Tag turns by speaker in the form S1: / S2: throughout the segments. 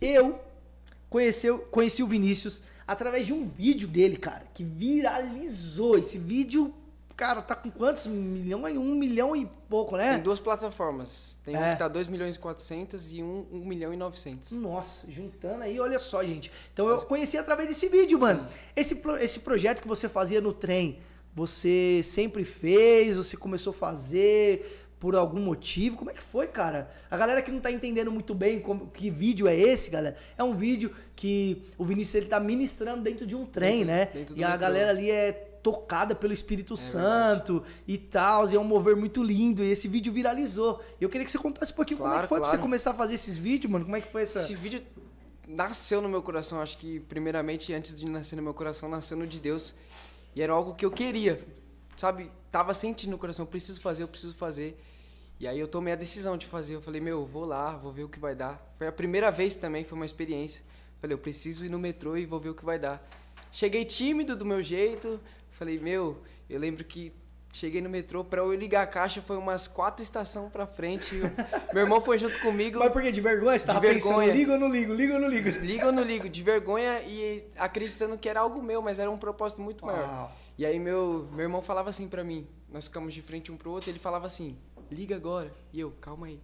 S1: Eu conheceu, conheci o Vinícius através de um vídeo dele, cara, que viralizou. Esse vídeo, cara, tá com quantos? milhões? um milhão e pouco, né? Tem duas plataformas. Tem é. um que tá 2 milhões e 400 e um 1 milhão e 900. Nossa, juntando aí, olha só, gente. Então eu conheci através desse vídeo, mano. Esse, esse projeto que você fazia no trem, você sempre fez, você começou a fazer, por algum motivo? Como é que foi, cara? A galera que não tá entendendo muito bem como, que vídeo é esse, galera, é um vídeo que o Vinícius ele tá ministrando dentro de um trem, dentro, né? Dentro e a metrô. galera ali é tocada pelo Espírito é Santo verdade. e tal, e é um mover muito lindo, e esse vídeo viralizou. Eu queria que você contasse um pouquinho claro, como é que foi claro. pra você começar a fazer esses vídeos, mano, como é que foi essa... Esse vídeo
S2: nasceu no meu coração, acho que primeiramente, antes de nascer no meu coração, nasceu no de Deus, e era algo que eu queria, sabe, tava sentindo no coração, preciso fazer, eu preciso fazer. E aí eu tomei a decisão de fazer. Eu falei, meu, vou lá, vou ver o que vai dar. Foi a primeira vez também, foi uma experiência. Falei, eu preciso ir no metrô e vou ver o que vai dar. Cheguei tímido do meu jeito. Falei, meu, eu lembro que cheguei no metrô para eu ligar a caixa foi umas quatro estações para frente. meu irmão foi junto comigo. Mas por que de vergonha? Você tava de vergonha. pensando, liga ou não ligo, liga ou não ligo? Liga ou não ligo, de vergonha e acreditando que era algo meu, mas era um propósito muito maior. Uau. E aí meu, meu irmão falava assim para mim, nós ficamos de frente um pro outro, ele falava assim, liga agora. E eu, calma aí.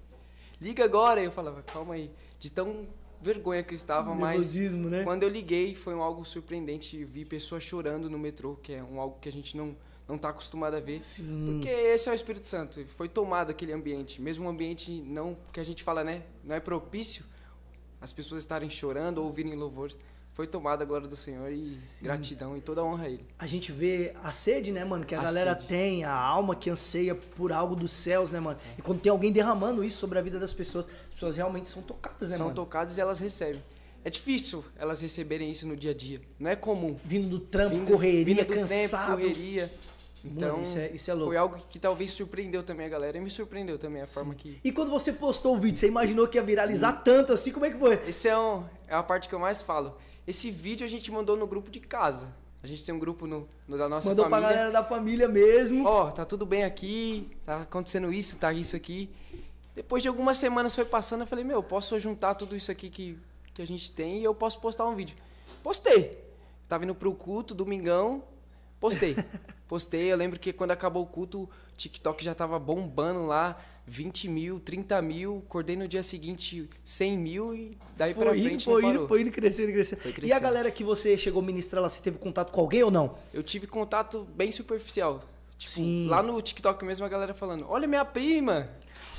S2: Liga agora. E eu falava, calma aí. De tão vergonha que eu estava, mas né? quando eu liguei foi um algo surpreendente, vi pessoas chorando no metrô, que é um algo que a gente não não está acostumado a ver, Sim. porque esse é o Espírito Santo, foi tomado aquele ambiente, mesmo um ambiente não que a gente fala, né, não é propício as pessoas estarem chorando ou ouvirem louvor, foi tomada a glória do Senhor e Sim. gratidão e toda a honra a Ele.
S1: A gente vê a sede, né, mano, que a, a galera sede. tem, a alma que anseia por algo dos céus, né, mano? É. E quando tem alguém derramando isso sobre a vida das pessoas, as pessoas realmente são tocadas, né, são mano? São
S2: tocadas e elas recebem. É difícil elas receberem isso no dia a dia. Não é
S1: comum. Vindo do trampo, vindo, correria, vindo do cansado. Tempo,
S2: correria. Então, Mano, isso, é, isso é louco. Foi algo que talvez surpreendeu também a galera. E me surpreendeu também a Sim. forma que.
S1: E quando você postou o vídeo, você imaginou que ia viralizar tanto assim? Como é que foi? Esse
S2: é, um, é a parte que eu mais falo. Esse vídeo a gente mandou no grupo de casa. A gente tem um grupo no, no da nossa Mandou família. Mandou pra galera da família mesmo. Ó, oh, tá tudo bem aqui, tá acontecendo isso, tá isso aqui. Depois de algumas semanas foi passando, eu falei, meu, posso juntar tudo isso aqui que, que a gente tem e eu posso postar um vídeo. Postei. tava indo pro culto, domingão, postei. Postei, eu lembro que quando acabou o culto, o TikTok já tava bombando lá. 20 mil, 30 mil, acordei no dia seguinte 100 mil e daí foi pra indo, frente. Foi indo, foi
S1: indo, crescendo, crescendo. Foi crescendo. E a galera que você chegou ministrar lá, você teve contato com alguém ou não?
S2: Eu tive contato bem superficial. Tipo, Sim. lá no TikTok mesmo a galera falando: Olha minha prima!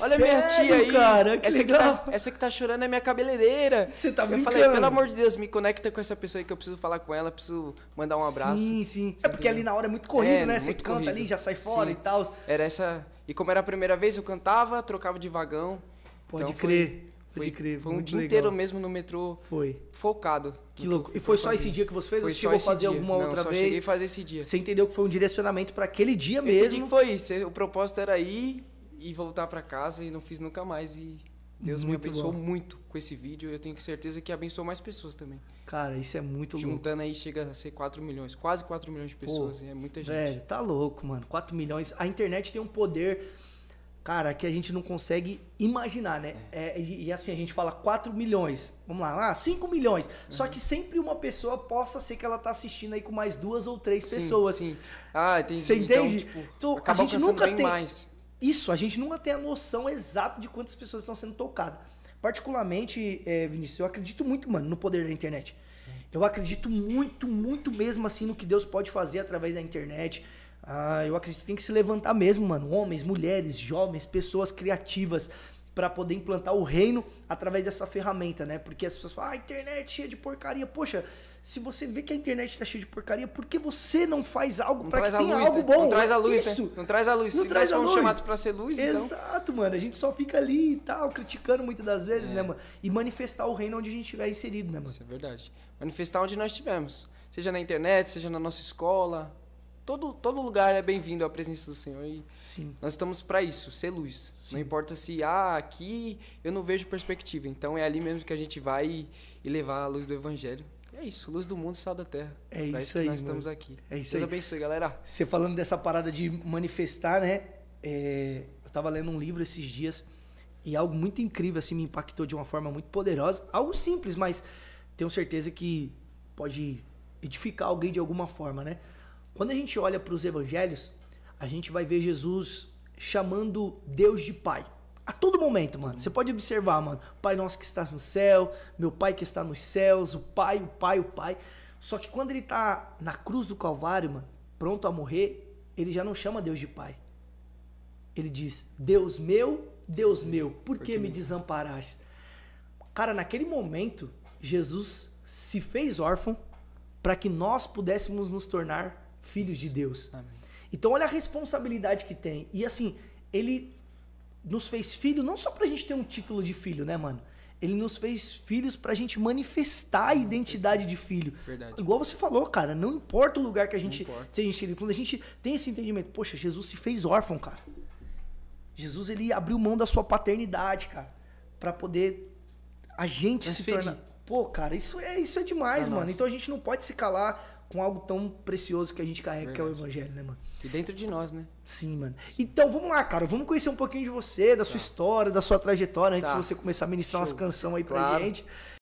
S1: Olha Sério, minha tia aí. Cara, que essa, legal. Que
S2: tá, essa que tá chorando é minha cabeleireira. Você tá brincando. Eu falei, pelo amor de Deus, me conecta com essa pessoa aí que eu preciso falar com ela, preciso mandar um abraço. Sim, sim. É porque ali na hora é muito corrido, é, né? Muito você corrido. canta ali, já sai fora sim. e tal. Era essa e como era a primeira vez, eu cantava, trocava de vagão. Pode então, crer.
S1: Foi, foi, foi um dia legal. inteiro
S2: mesmo no metrô. Foi. Focado. Que louco. E foi só fazer. esse dia que você fez? Foi ou chegou a fazer dia. alguma Não, outra só vez? Cheguei a fazer
S1: esse dia. Você entendeu que foi um direcionamento para aquele dia eu mesmo? Entendi que
S2: foi isso. O propósito era ir e voltar para casa e não fiz nunca mais. E Deus muito me abençoou bom. muito com esse vídeo. Eu tenho certeza que abençoou mais pessoas também.
S1: Cara, isso é muito louco.
S2: Juntando aí chega a ser 4 milhões, quase 4 milhões de pessoas. Pô,
S1: é muita gente. Velho, tá louco, mano. 4 milhões. A internet tem um poder, cara, que a gente não consegue imaginar, né? É. É, e, e, assim, a gente fala 4 milhões. Vamos lá, ah, 5 milhões. Uhum. Só que sempre uma pessoa possa ser que ela tá assistindo aí com mais duas ou três sim, pessoas. Sim. Ah, entendi. Você então, entende? Tipo, então, tipo, tu, a gente nunca tem mais isso, a gente nunca tem a noção exata de quantas pessoas estão sendo tocadas. Particularmente, é, Vinícius, eu acredito muito, mano, no poder da internet. Eu acredito muito, muito mesmo assim no que Deus pode fazer através da internet. Ah, eu acredito que tem que se levantar mesmo, mano. Homens, mulheres, jovens, pessoas criativas para poder implantar o reino através dessa ferramenta, né? Porque as pessoas falam, ah, internet é cheia de porcaria. Poxa, se você vê que a internet está cheia de porcaria, por que você não faz algo para que tenha luz, algo né? bom? Não traz a luz, Isso. Né? Não traz a luz. Não Se traz nós a fomos luz. chamados para ser luz, então. Exato, então... mano. A gente só fica ali e tal, criticando muitas das vezes, é. né, mano? E manifestar o reino onde a gente estiver inserido, né, mano? Isso é
S2: verdade. Manifestar onde nós estivermos. Seja na internet, seja na nossa escola, todo, todo lugar é bem-vindo à presença do Senhor. E Sim. Nós estamos para isso, ser luz. Sim. Não importa se, ah, aqui eu não vejo perspectiva. Então é ali mesmo que a gente vai e,
S1: e levar a luz do Evangelho
S2: é isso, luz do mundo, sal da terra. É pra isso, isso que aí, nós mano. estamos aqui. É isso Deus aí. abençoe, galera.
S1: Você falando dessa parada de manifestar, né? É, eu tava lendo um livro esses dias e algo muito incrível assim me impactou de uma forma muito poderosa. Algo simples, mas tenho certeza que pode edificar alguém de alguma forma, né? Quando a gente olha para os evangelhos, a gente vai ver Jesus chamando Deus de Pai a todo momento, mano. Você pode observar, mano. Pai nosso que estás no céu, meu pai que está nos céus, o pai, o pai, o pai. Só que quando ele tá na cruz do Calvário, mano, pronto a morrer, ele já não chama Deus de pai. Ele diz: Deus meu, Deus meu, por que me desamparaste? Cara, naquele momento, Jesus se fez órfão para que nós pudéssemos nos tornar filhos de Deus. Amém. Então, olha a responsabilidade que tem. E assim, ele nos fez filho não só pra gente ter um título de filho, né, mano? Ele nos fez filhos pra gente manifestar a identidade de filho. Verdade. Igual você falou, cara, não importa o lugar que a gente seja quando a gente tem esse entendimento, poxa, Jesus se fez órfão, cara. Jesus ele abriu mão da sua paternidade, cara, para poder a gente Transferir. se tornar Pô, cara, isso é, isso é demais, ah, mano. Nossa. Então a gente não pode se calar com algo tão precioso que a gente carrega, Verdade. que é o evangelho, né, mano?
S2: E dentro de nós, né?
S1: Sim, mano. Então vamos lá, cara. Vamos conhecer um pouquinho de você, da tá. sua história, da sua trajetória, antes tá. de você começar a ministrar Show. umas canções aí pra claro. gente.